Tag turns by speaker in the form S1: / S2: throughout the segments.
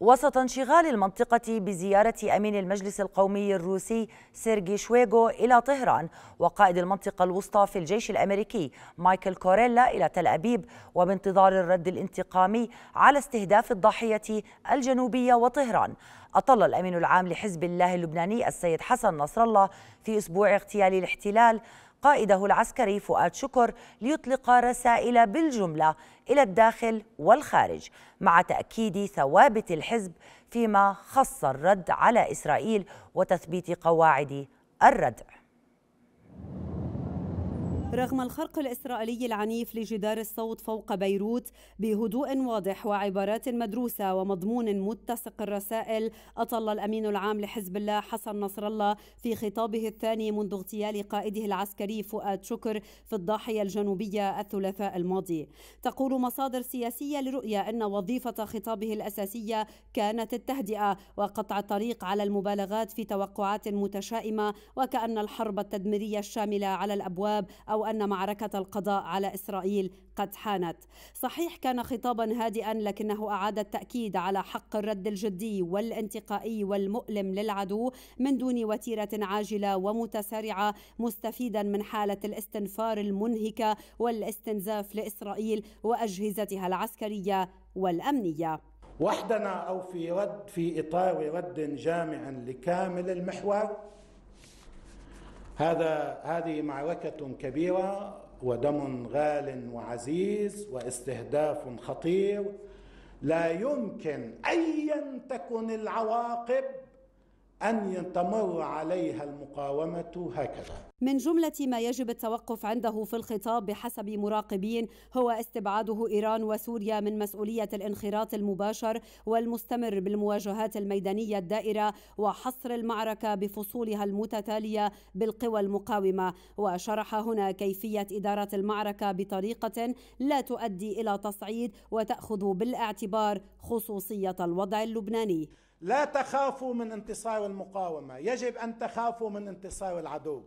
S1: وسط انشغال المنطقة بزيارة أمين المجلس القومي الروسي سيرجي شويغو إلى طهران وقائد المنطقة الوسطى في الجيش الأمريكي مايكل كوريلا إلى تل أبيب وبانتظار الرد الانتقامي على استهداف الضاحية الجنوبية وطهران أطل الأمين العام لحزب الله اللبناني السيد حسن نصر الله في أسبوع اغتيال الاحتلال قائده العسكري فؤاد شكر ليطلق رسائل بالجمله الى الداخل والخارج مع تاكيد ثوابت الحزب فيما خص الرد على اسرائيل وتثبيت قواعد الردع
S2: رغم الخرق الإسرائيلي العنيف لجدار الصوت فوق بيروت بهدوء واضح وعبارات مدروسة ومضمون متسق الرسائل أطل الأمين العام لحزب الله حسن نصر الله في خطابه الثاني منذ اغتيال قائده العسكري فؤاد شكر في الضاحية الجنوبية الثلاثاء الماضي تقول مصادر سياسية لرؤيا أن وظيفة خطابه الأساسية كانت التهدئة وقطع الطريق على المبالغات في توقعات متشائمة وكأن الحرب التدميرية الشاملة على الأبواب أو أن معركة القضاء على إسرائيل قد حانت صحيح كان خطابا هادئا لكنه أعاد التأكيد على حق الرد الجدي والانتقائي والمؤلم للعدو من دون وتيرة عاجلة ومتسارعة مستفيدا من حالة الاستنفار المنهكة والاستنزاف لإسرائيل وأجهزتها العسكرية
S3: والأمنية وحدنا أو في رد في إطار رد جامع لكامل المحور هذا هذه معركة كبيرة ودم غال وعزيز واستهداف خطير لا يمكن أيا تكن العواقب أن يتمر عليها المقاومة هكذا
S2: من جملة ما يجب التوقف عنده في الخطاب بحسب مراقبين هو استبعاده إيران وسوريا من مسؤولية الانخراط المباشر والمستمر بالمواجهات الميدانية الدائرة وحصر المعركة بفصولها المتتالية بالقوى المقاومة وشرح هنا كيفية إدارة المعركة بطريقة لا تؤدي إلى تصعيد وتأخذ بالاعتبار خصوصية الوضع
S3: اللبناني لا تخافوا من انتصار المقاومه يجب ان تخافوا من انتصار العدو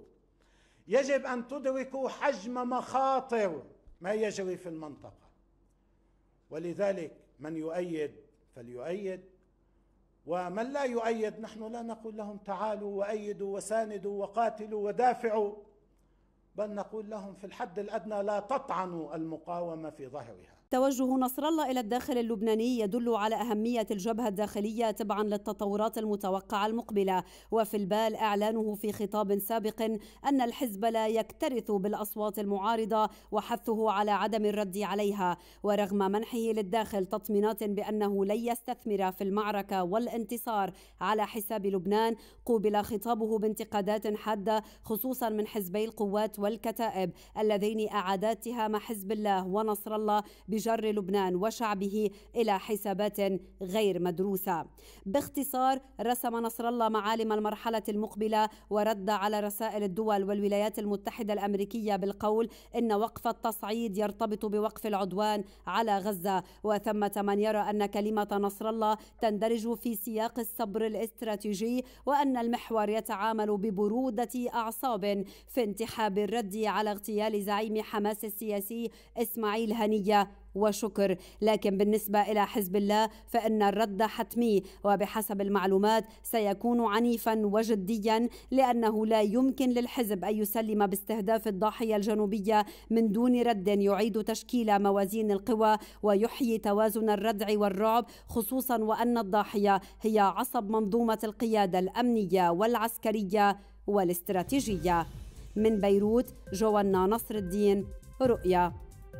S3: يجب ان تدركوا حجم مخاطر ما يجري في المنطقه ولذلك من يؤيد فليؤيد ومن لا يؤيد نحن لا نقول لهم تعالوا وايدوا وساندوا وقاتلوا ودافعوا بل نقول لهم في الحد الادنى لا تطعنوا المقاومه في ظهرها
S2: توجه نصر الله إلى الداخل اللبناني يدل على أهمية الجبهة الداخلية تبعا للتطورات المتوقعة المقبلة وفي البال إعلانه في خطاب سابق أن الحزب لا يكترث بالأصوات المعارضة وحثه على عدم الرد عليها ورغم منحه للداخل تطمينات بأنه لن يستثمر في المعركة والانتصار على حساب لبنان قوبل خطابه بانتقادات حادة خصوصا من حزبي القوات والكتائب اللذين أعادا اتهام حزب الله ونصر الله جر لبنان وشعبه إلى حسابات غير مدروسة باختصار رسم نصر الله معالم المرحلة المقبلة ورد على رسائل الدول والولايات المتحدة الأمريكية بالقول إن وقف التصعيد يرتبط بوقف العدوان على غزة وثمة من يرى أن كلمة نصر الله تندرج في سياق الصبر الاستراتيجي وأن المحور يتعامل ببرودة أعصاب في انتحاب الرد على اغتيال زعيم حماس السياسي إسماعيل هنية وشكر لكن بالنسبة إلى حزب الله فإن الرد حتمي وبحسب المعلومات سيكون عنيفا وجديا لأنه لا يمكن للحزب أن يسلم باستهداف الضاحية الجنوبية من دون رد يعيد تشكيل موازين القوى ويحيي توازن الردع والرعب خصوصا وأن الضاحية هي عصب منظومة القيادة الأمنية والعسكرية والاستراتيجية من بيروت جوانا نصر الدين رؤيا